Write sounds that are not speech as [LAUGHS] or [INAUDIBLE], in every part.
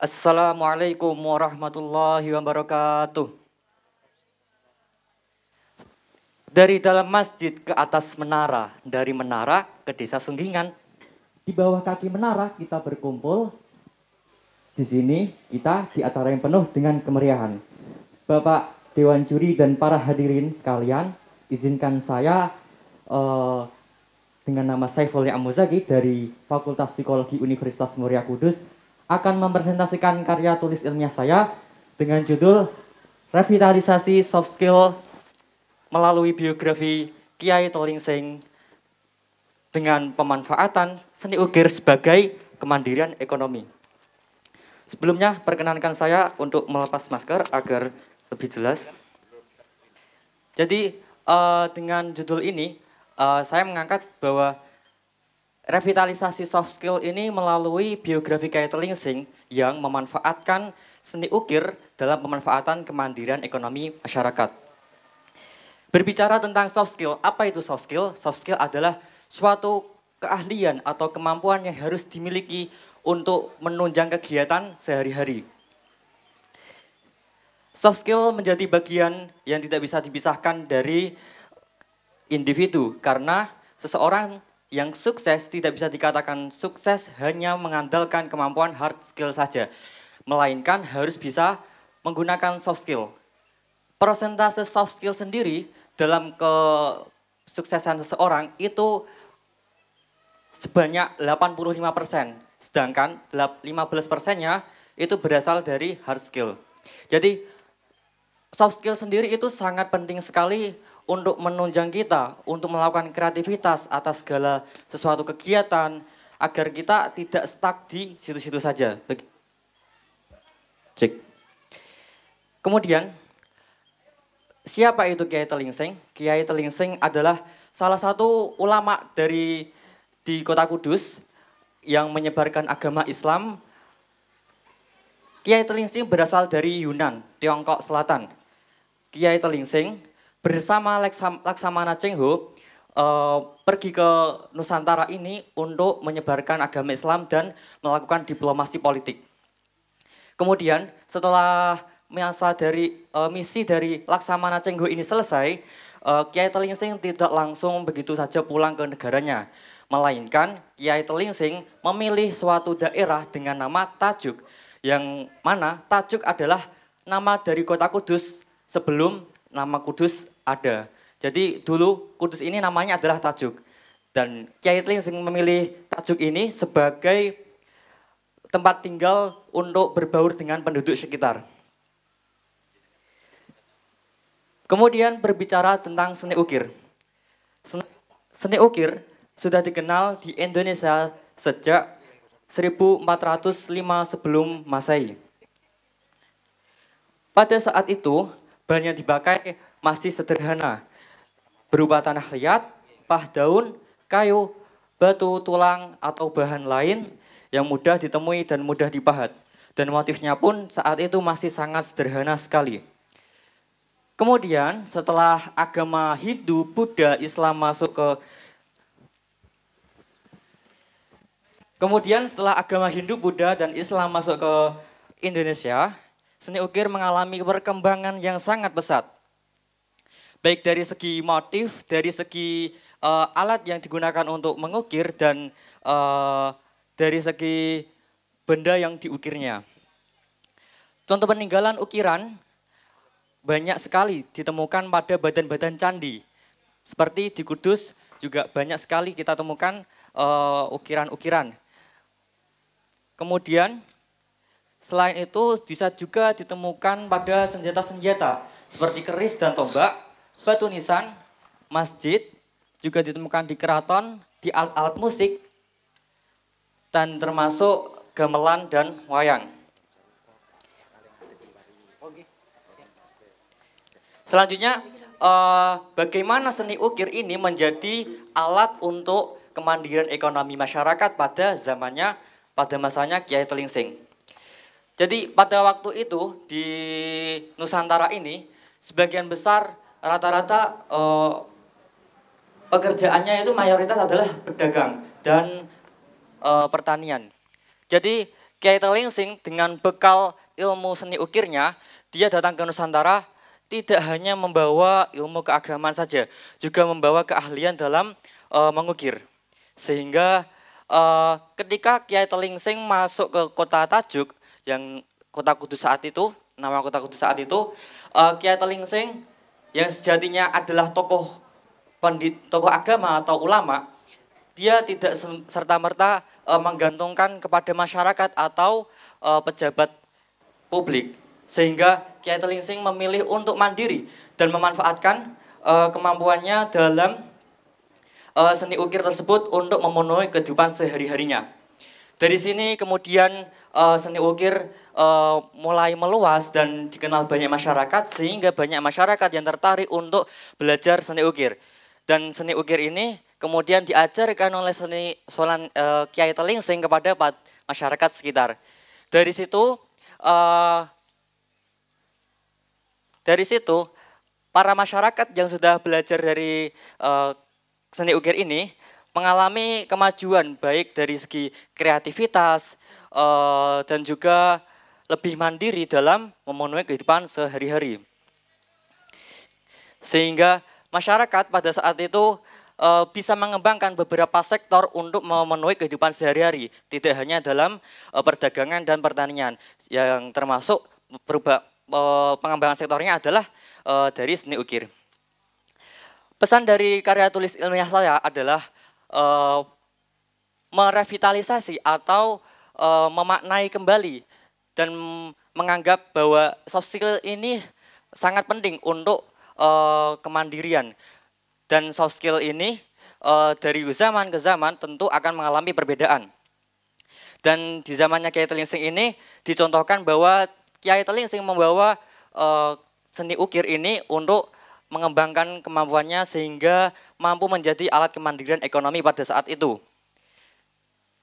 Assalamualaikum warahmatullahi wabarakatuh. Dari dalam masjid ke atas menara, dari menara ke desa Sunggingan. Di bawah kaki menara kita berkumpul. Di sini kita di acara yang penuh dengan kemeriahan. Bapak Dewan Juri dan para hadirin sekalian, izinkan saya uh, dengan nama Saiful Amuzaki dari Fakultas Psikologi Universitas Muria Kudus akan mempresentasikan karya tulis ilmiah saya dengan judul Revitalisasi Soft Skill melalui biografi Kiai Tolingsing dengan pemanfaatan seni ukir sebagai kemandirian ekonomi. Sebelumnya, perkenankan saya untuk melepas masker agar lebih jelas. Jadi, uh, dengan judul ini, uh, saya mengangkat bahwa Revitalisasi soft skill ini melalui biografi Kaitelingsing yang memanfaatkan seni ukir dalam pemanfaatan kemandirian ekonomi masyarakat. Berbicara tentang soft skill, apa itu soft skill? Soft skill adalah suatu keahlian atau kemampuan yang harus dimiliki untuk menunjang kegiatan sehari-hari. Soft skill menjadi bagian yang tidak bisa dipisahkan dari individu karena seseorang yang sukses tidak bisa dikatakan sukses hanya mengandalkan kemampuan hard skill saja, melainkan harus bisa menggunakan soft skill. Persentase soft skill sendiri dalam kesuksesan seseorang itu sebanyak 85%, sedangkan 15%-nya itu berasal dari hard skill. Jadi soft skill sendiri itu sangat penting sekali untuk menunjang kita untuk melakukan kreativitas atas segala sesuatu kegiatan agar kita tidak stuck di situ-situ saja. Cek. Kemudian siapa itu Kiai Telingsing? Kiai Telingsing adalah salah satu ulama dari di Kota Kudus yang menyebarkan agama Islam. Kiai Telingsing berasal dari Yunan, Tiongkok Selatan. Kiai Telingsing bersama Laksamana Ho uh, pergi ke Nusantara ini untuk menyebarkan agama Islam dan melakukan diplomasi politik. Kemudian setelah masa dari uh, misi dari Laksamana Cheng Ho ini selesai, uh, Kiai Telingsing tidak langsung begitu saja pulang ke negaranya, melainkan Kiai Telingsing memilih suatu daerah dengan nama Tajuk, yang mana Tajuk adalah nama dari kota Kudus sebelum nama Kudus ada. Jadi dulu kudus ini namanya adalah tajuk. Dan Kiai Tling memilih tajuk ini sebagai tempat tinggal untuk berbaur dengan penduduk sekitar. Kemudian berbicara tentang seni ukir. Seni, ukir sudah dikenal di Indonesia sejak 1405 sebelum Masehi. Pada saat itu, banyak yang dipakai masih sederhana, berupa tanah liat, pah daun, kayu, batu, tulang, atau bahan lain yang mudah ditemui dan mudah dipahat. Dan motifnya pun saat itu masih sangat sederhana sekali. Kemudian setelah agama Hindu, Buddha, Islam masuk ke Kemudian setelah agama Hindu, Buddha, dan Islam masuk ke Indonesia, seni ukir mengalami perkembangan yang sangat pesat baik dari segi motif, dari segi uh, alat yang digunakan untuk mengukir dan uh, dari segi benda yang diukirnya. Contoh peninggalan ukiran banyak sekali ditemukan pada badan-badan candi. Seperti di Kudus juga banyak sekali kita temukan eh, ukiran-ukiran. Uh, ukiran -ukiran. Kemudian selain itu bisa juga ditemukan pada senjata-senjata seperti keris dan tombak batu nisan, masjid, juga ditemukan di keraton, di alat-alat musik, dan termasuk gamelan dan wayang. Selanjutnya, eh, bagaimana seni ukir ini menjadi alat untuk kemandirian ekonomi masyarakat pada zamannya, pada masanya Kiai Telingsing. Jadi pada waktu itu di Nusantara ini, sebagian besar rata-rata uh, pekerjaannya itu mayoritas adalah pedagang dan uh, pertanian. Jadi Kiai Telingsing dengan bekal ilmu seni ukirnya, dia datang ke Nusantara tidak hanya membawa ilmu keagamaan saja, juga membawa keahlian dalam uh, mengukir. Sehingga uh, ketika Kiai Telingsing masuk ke kota Tajuk yang kota Kudus saat itu, nama kota Kudus saat itu, uh, Kiai Telingsing yang sejatinya adalah tokoh pandit, tokoh agama atau ulama, dia tidak serta-merta e, menggantungkan kepada masyarakat atau e, pejabat publik. Sehingga Kiai Telingsing memilih untuk mandiri dan memanfaatkan e, kemampuannya dalam e, seni ukir tersebut untuk memenuhi kehidupan sehari-harinya. Dari sini kemudian e, seni ukir uh, mulai meluas dan dikenal banyak masyarakat sehingga banyak masyarakat yang tertarik untuk belajar seni ukir. Dan seni ukir ini kemudian diajarkan oleh seni solan uh, Kiai sehingga kepada masyarakat sekitar. Dari situ uh, dari situ para masyarakat yang sudah belajar dari uh, seni ukir ini mengalami kemajuan baik dari segi kreativitas uh, dan juga lebih mandiri dalam memenuhi kehidupan sehari-hari. Sehingga masyarakat pada saat itu e, bisa mengembangkan beberapa sektor untuk memenuhi kehidupan sehari-hari, tidak hanya dalam e, perdagangan dan pertanian, yang termasuk berubah, e, pengembangan sektornya adalah e, dari seni ukir. Pesan dari karya tulis ilmiah saya adalah e, merevitalisasi atau e, memaknai kembali dan menganggap bahwa soft skill ini sangat penting untuk uh, kemandirian. Dan soft skill ini uh, dari zaman ke zaman tentu akan mengalami perbedaan. Dan di zamannya Kiai Telingsing ini dicontohkan bahwa Kiai Telingsing membawa uh, seni ukir ini untuk mengembangkan kemampuannya sehingga mampu menjadi alat kemandirian ekonomi pada saat itu.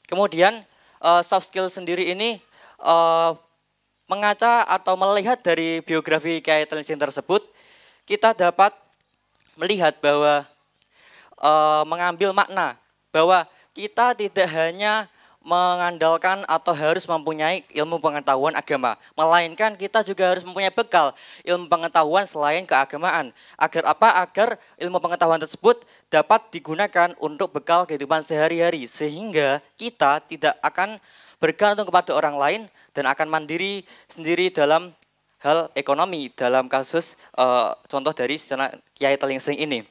Kemudian uh, soft skill sendiri ini uh, mengaca atau melihat dari biografi Kiai Tenzin tersebut, kita dapat melihat bahwa e, mengambil makna bahwa kita tidak hanya mengandalkan atau harus mempunyai ilmu pengetahuan agama, melainkan kita juga harus mempunyai bekal ilmu pengetahuan selain keagamaan. Agar apa? Agar ilmu pengetahuan tersebut dapat digunakan untuk bekal kehidupan sehari-hari sehingga kita tidak akan bergantung kepada orang lain dan akan mandiri sendiri dalam hal ekonomi dalam kasus uh, contoh dari sana Kiai Telingsing ini.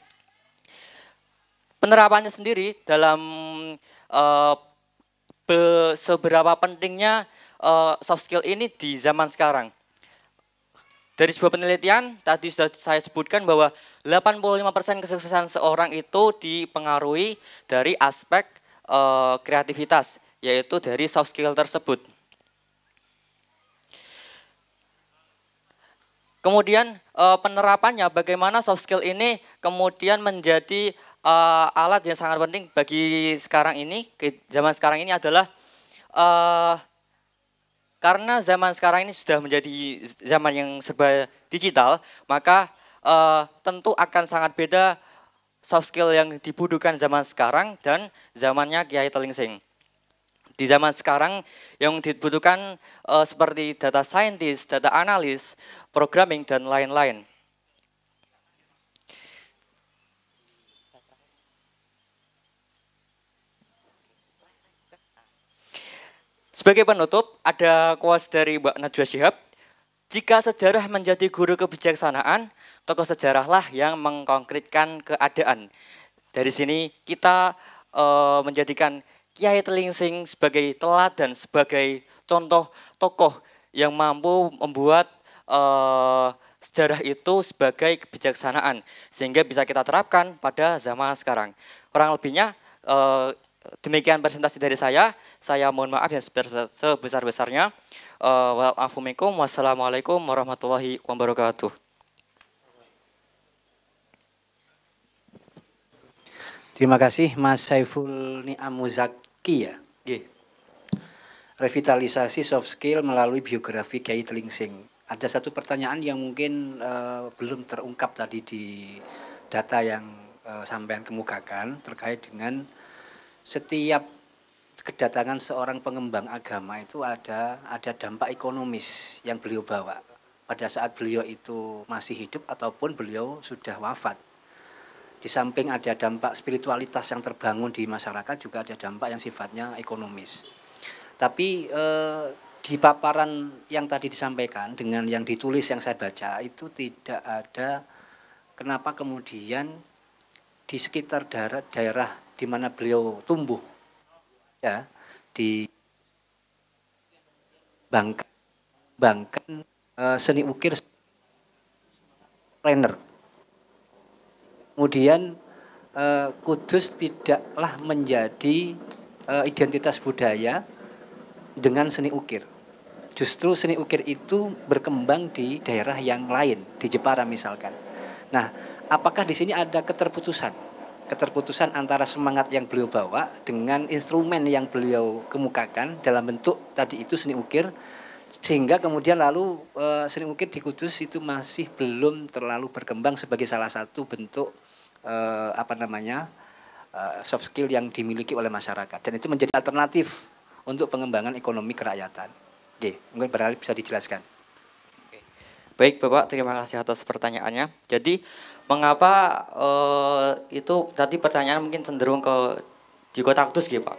Penerapannya sendiri dalam uh, seberapa pentingnya uh, soft skill ini di zaman sekarang. Dari sebuah penelitian, tadi sudah saya sebutkan bahwa 85% kesuksesan seorang itu dipengaruhi dari aspek uh, kreativitas yaitu dari soft skill tersebut. Kemudian eh, penerapannya bagaimana soft skill ini kemudian menjadi eh, alat yang sangat penting bagi sekarang ini, zaman sekarang ini adalah eh, karena zaman sekarang ini sudah menjadi zaman yang serba digital, maka tentu akan sangat beda soft skill yang dibutuhkan zaman sekarang dan zamannya Kiai Telingsing di zaman sekarang yang dibutuhkan uh, seperti data scientist, data analis, programming dan lain-lain. Sebagai penutup, ada kuas dari Mbak Najwa Shihab. Jika sejarah menjadi guru kebijaksanaan, tokoh sejarahlah yang mengkonkretkan keadaan. Dari sini kita uh, menjadikan Kiai Telingsing sebagai teladan, sebagai contoh tokoh yang mampu membuat uh, sejarah itu sebagai kebijaksanaan sehingga bisa kita terapkan pada zaman sekarang. Kurang lebihnya uh, demikian presentasi dari saya. Saya mohon maaf yang sebesar-besarnya. Uh, Wassalamualaikum warahmatullahi wabarakatuh. Terima kasih Mas Saiful Ni'am Muzak Ki ya. G. Revitalisasi soft skill melalui biografi Kiai Telingsing. Ada satu pertanyaan yang mungkin uh, belum terungkap tadi di data yang uh, sampean kemukakan terkait dengan setiap kedatangan seorang pengembang agama itu ada ada dampak ekonomis yang beliau bawa pada saat beliau itu masih hidup ataupun beliau sudah wafat. Di samping ada dampak spiritualitas yang terbangun di masyarakat juga ada dampak yang sifatnya ekonomis. Tapi eh, di paparan yang tadi disampaikan dengan yang ditulis yang saya baca itu tidak ada kenapa kemudian di sekitar daerah daerah di mana beliau tumbuh ya di bangkan Bangkan eh, seni ukir trainer kemudian eh, Kudus tidaklah menjadi eh, identitas budaya dengan seni ukir. Justru seni ukir itu berkembang di daerah yang lain, di Jepara misalkan. Nah, apakah di sini ada keterputusan? keterputusan antara semangat yang beliau bawa dengan instrumen yang beliau kemukakan dalam bentuk tadi itu seni ukir sehingga kemudian lalu e, seni ukir di Kudus itu masih belum terlalu berkembang sebagai salah satu bentuk uh, apa namanya uh, soft skill yang dimiliki oleh masyarakat dan itu menjadi alternatif untuk pengembangan ekonomi kerakyatan. Oke, mungkin barangkali bisa dijelaskan. Baik Bapak, terima kasih atas pertanyaannya. Jadi mengapa uh, itu tadi pertanyaan mungkin cenderung ke di kota Kudus gitu Pak?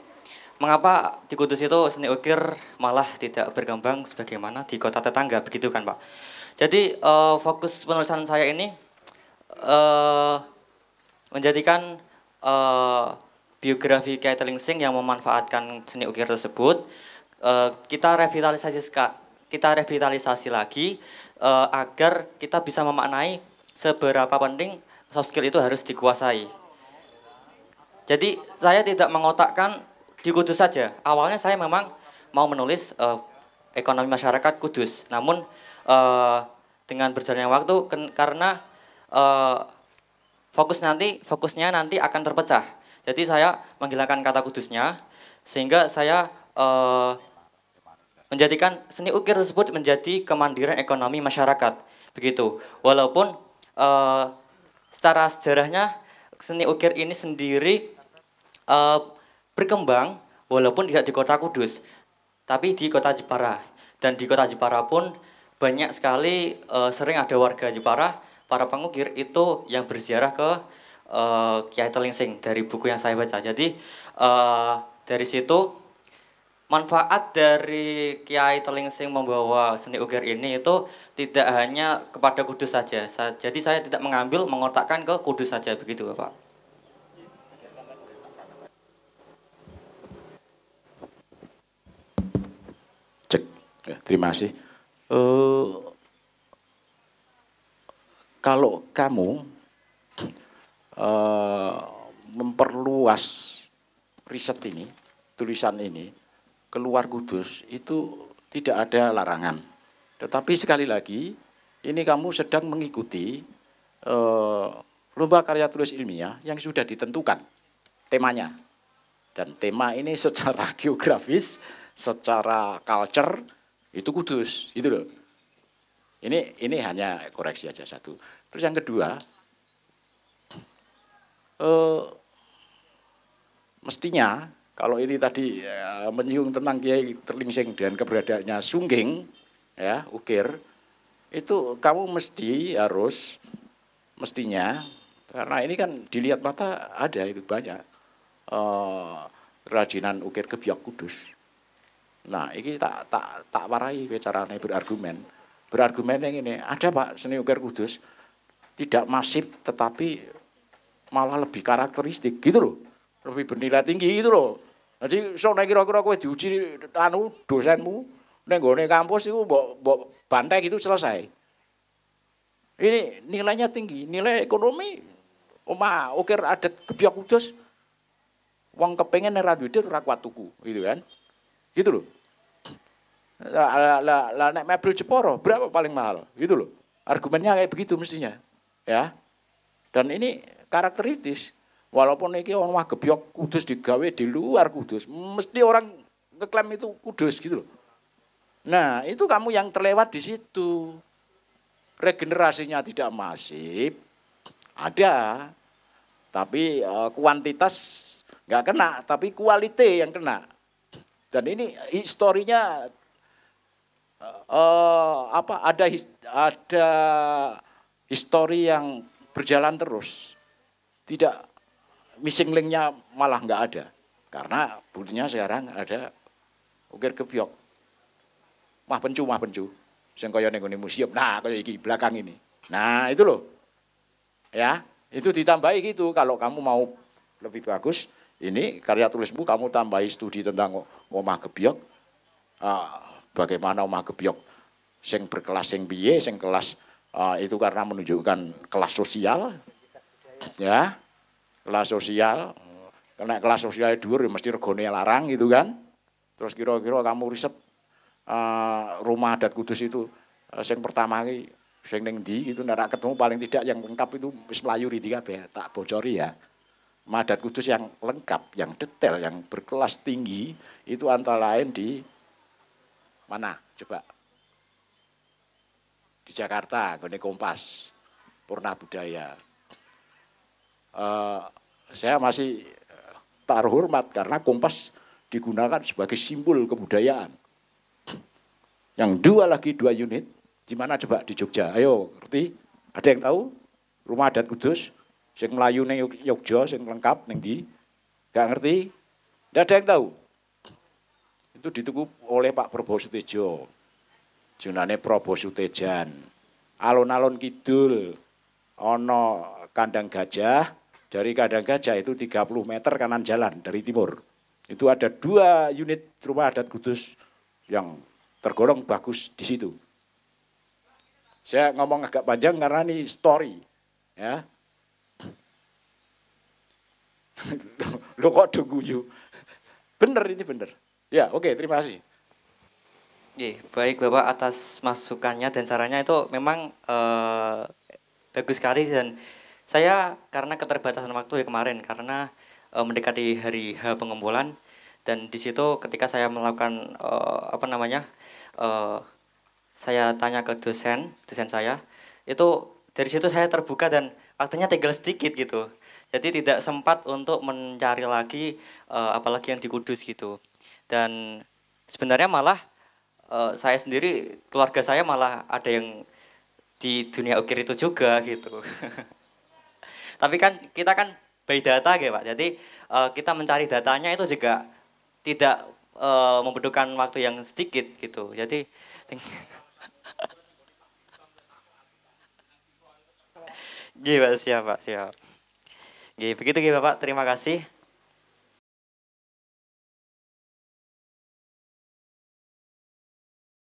Mengapa di Kudus itu seni ukir malah tidak berkembang sebagaimana di kota tetangga begitu kan Pak? Jadi uh, fokus penulisan saya ini uh, menjadikan uh, biografi Kaitling Singh yang memanfaatkan seni ukir tersebut uh, kita revitalisasi kita revitalisasi lagi uh, agar kita bisa memaknai seberapa penting soft skill itu harus dikuasai. Jadi saya tidak mengotakkan di Kudus saja. Awalnya saya memang mau menulis uh, ekonomi masyarakat Kudus, namun uh, dengan berjalannya waktu karena uh, fokus nanti fokusnya nanti akan terpecah. Jadi saya menghilangkan kata kudusnya sehingga saya uh, menjadikan seni ukir tersebut menjadi kemandirian ekonomi masyarakat begitu. Walaupun uh, secara sejarahnya seni ukir ini sendiri uh, berkembang walaupun tidak di kota Kudus, tapi di kota Jepara. Dan di kota Jepara pun banyak sekali uh, sering ada warga Jepara para pengukir itu yang berziarah ke uh, Kiai Telingsing dari buku yang saya baca. Jadi uh, dari situ manfaat dari Kiai Telingsing membawa seni ukir ini itu tidak hanya kepada Kudus saja. Jadi saya tidak mengambil mengotakkan ke Kudus saja begitu, Bapak. Cek. Ya, terima kasih. Uh, kalau kamu uh, memperluas riset ini, tulisan ini, keluar kudus itu tidak ada larangan. Tetapi sekali lagi, ini kamu sedang mengikuti uh, lomba karya tulis ilmiah yang sudah ditentukan temanya. Dan tema ini secara [LAUGHS] geografis, secara culture, itu kudus, itu loh. Ini ini hanya koreksi aja satu. Terus yang kedua, eh, mestinya kalau ini tadi ya, menyinggung tentang Kiai Terlingsing dan keberadaannya Sungging, ya Ukir, itu kamu mesti harus mestinya karena ini kan dilihat mata ada itu banyak eh, rajinan ukir kebiak kudus. Nah, ini tak tak tak warai carane berargumen berargumen yang ini ada pak seni ukir kudus tidak masif tetapi malah lebih karakteristik gitu loh lebih bernilai tinggi gitu loh jadi so naikin kira-kira kowe diuji anu dosenmu neng gone kampus itu mbok mbok bantai gitu selesai ini nilainya tinggi nilai ekonomi oma ukir adat kebiak kudus uang kepengen ora duit ora kuat tuku gitu kan gitu loh lah, lah, lah naik mebel Jeporo berapa paling mahal gitu loh argumennya kayak begitu mestinya ya dan ini karakteritis walaupun ini orang mah gebyok ya kudus digawe di luar kudus mesti orang ngeklaim itu kudus gitu loh nah itu kamu yang terlewat di situ regenerasinya tidak masif ada tapi uh, kuantitas nggak kena tapi kualitas yang kena dan ini historinya uh, apa ada his, ada histori yang berjalan terus. Tidak missing linknya malah nggak ada karena buktinya sekarang ada ukir kebiok mah pencu mah pencu sing kaya ning museum nah kaya iki belakang ini nah itu loh ya itu ditambahi gitu kalau kamu mau lebih bagus ini karya tulismu kamu tambahi studi tentang ngomah kebiok uh, bagaimana omah gebyok sing berkelas sing biye sing kelas uh, itu karena menunjukkan kelas sosial ya kelas sosial kena kelas sosial itu ya mesti regone larang gitu kan terus kira-kira kamu riset uh, rumah adat kudus itu uh, sing pertama ini sing ning ndi itu ketemu paling tidak yang lengkap itu wis mlayu ndi kabeh tak bocori ya Madat Kudus yang lengkap, yang detail, yang berkelas tinggi itu antara lain di Mana? Coba. Di Jakarta, Gone Kompas, Purna Budaya. Uh, saya masih eh, taruh hormat karena Kompas digunakan sebagai simbol kebudayaan. Yang dua lagi, dua unit, di mana coba di Jogja? Ayo, ngerti? Ada yang tahu? Rumah adat kudus, Yang Melayu yang Yogyo, yang lengkap yang di, gak ngerti? ada yang tahu itu dituku oleh Pak Prabowo Sutejo. Junane Prabowo Sutejan. Alun-alun kidul ono kandang gajah, dari kandang gajah itu 30 meter kanan jalan dari timur. Itu ada dua unit rumah adat kudus yang tergolong bagus di situ. Saya ngomong agak panjang karena ini story. Ya. [LAUGHS] Lo kok deguyu, Bener ini bener. Ya, oke, okay, terima kasih. Ye, baik Bapak atas masukannya dan sarannya itu memang eh, bagus sekali dan saya karena keterbatasan waktu ya kemarin karena eh, mendekati hari H pengumpulan dan di situ ketika saya melakukan eh, apa namanya saya tanya ke dosen dosen saya itu dari situ saya terbuka dan artinya tegel sedikit gitu jadi tidak sempat untuk mencari lagi apalagi yang di Kudus gitu dan sebenarnya malah uh, saya sendiri keluarga saya malah ada yang di dunia ukir itu juga gitu [LAUGHS] tapi kan kita kan by data ya pak jadi uh, kita mencari datanya itu juga tidak uh, membutuhkan waktu yang sedikit gitu jadi [LAUGHS] Gih, Pak, siap, Pak, siap. Gih, begitu, Gih, Bapak. Terima kasih.